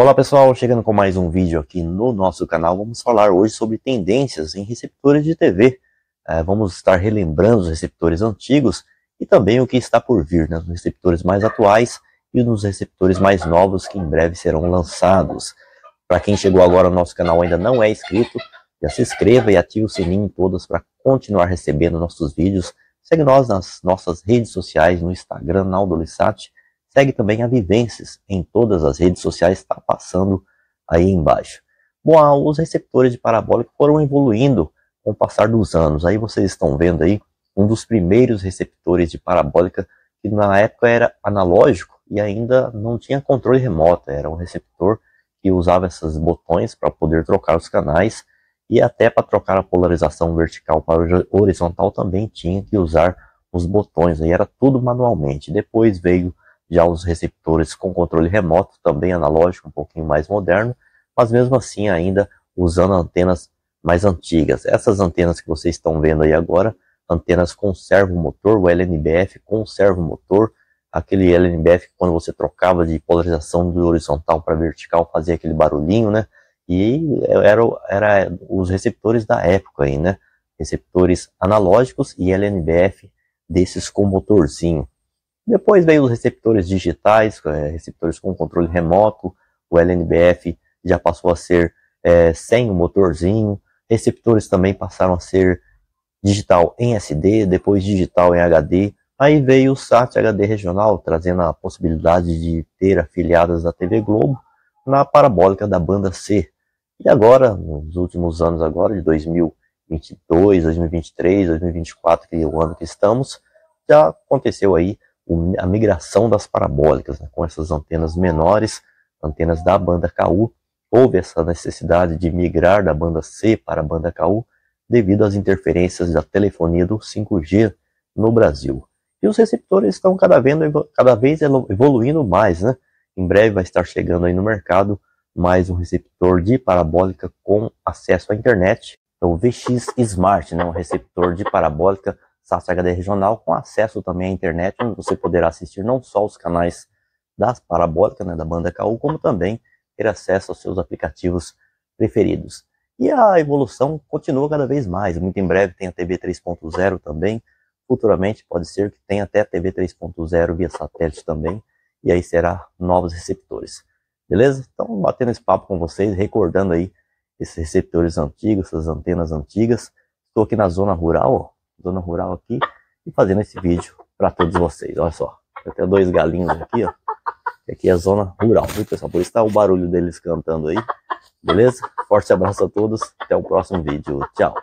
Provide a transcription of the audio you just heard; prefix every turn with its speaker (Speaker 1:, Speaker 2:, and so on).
Speaker 1: Olá pessoal, chegando com mais um vídeo aqui no nosso canal, vamos falar hoje sobre tendências em receptores de TV. É, vamos estar relembrando os receptores antigos e também o que está por vir, né, nos receptores mais atuais e nos receptores mais novos que em breve serão lançados. Para quem chegou agora no nosso canal ainda não é inscrito, já se inscreva e ative o sininho em todas para continuar recebendo nossos vídeos. Segue nós nas nossas redes sociais, no Instagram, na Aldolissat, Segue também a Vivências em todas as redes sociais, está passando aí embaixo. Bom, ah, os receptores de parabólica foram evoluindo com o passar dos anos. Aí vocês estão vendo aí um dos primeiros receptores de parabólica que na época era analógico e ainda não tinha controle remoto, era um receptor que usava esses botões para poder trocar os canais e até para trocar a polarização vertical para horizontal também tinha que usar os botões, aí era tudo manualmente. Depois veio já os receptores com controle remoto, também analógico, um pouquinho mais moderno, mas mesmo assim ainda usando antenas mais antigas. Essas antenas que vocês estão vendo aí agora, antenas com servomotor, o LNBF com servomotor, aquele LNBF que quando você trocava de polarização do horizontal para vertical fazia aquele barulhinho, né? E era, era os receptores da época aí, né? Receptores analógicos e LNBF desses com motorzinho. Depois veio os receptores digitais, é, receptores com controle remoto, o LNBF já passou a ser é, sem o motorzinho, receptores também passaram a ser digital em SD, depois digital em HD, aí veio o SAT HD regional, trazendo a possibilidade de ter afiliadas da TV Globo na parabólica da banda C. E agora, nos últimos anos agora, de 2022, 2023, 2024, que é o ano que estamos, já aconteceu aí a migração das parabólicas, né? com essas antenas menores, antenas da banda KU, houve essa necessidade de migrar da banda C para a banda KU devido às interferências da telefonia do 5G no Brasil. E os receptores estão cada vez, cada vez evoluindo mais, né? Em breve vai estar chegando aí no mercado mais um receptor de parabólica com acesso à internet, é o VX Smart, né? Um receptor de parabólica Sassi HD regional, com acesso também à internet, onde você poderá assistir não só os canais das Parabólica, né, da banda KU, como também ter acesso aos seus aplicativos preferidos. E a evolução continua cada vez mais. Muito em breve tem a TV 3.0 também. Futuramente pode ser que tenha até a TV 3.0 via satélite também. E aí será novos receptores. Beleza? Então, batendo esse papo com vocês, recordando aí esses receptores antigos, essas antenas antigas. Estou aqui na zona rural, ó, zona rural aqui e fazendo esse vídeo para todos vocês. Olha só, tem até dois galinhos aqui, ó. Aqui é zona rural, viu, pessoal? Por isso tá o barulho deles cantando aí. Beleza? Forte abraço a todos. Até o próximo vídeo. Tchau.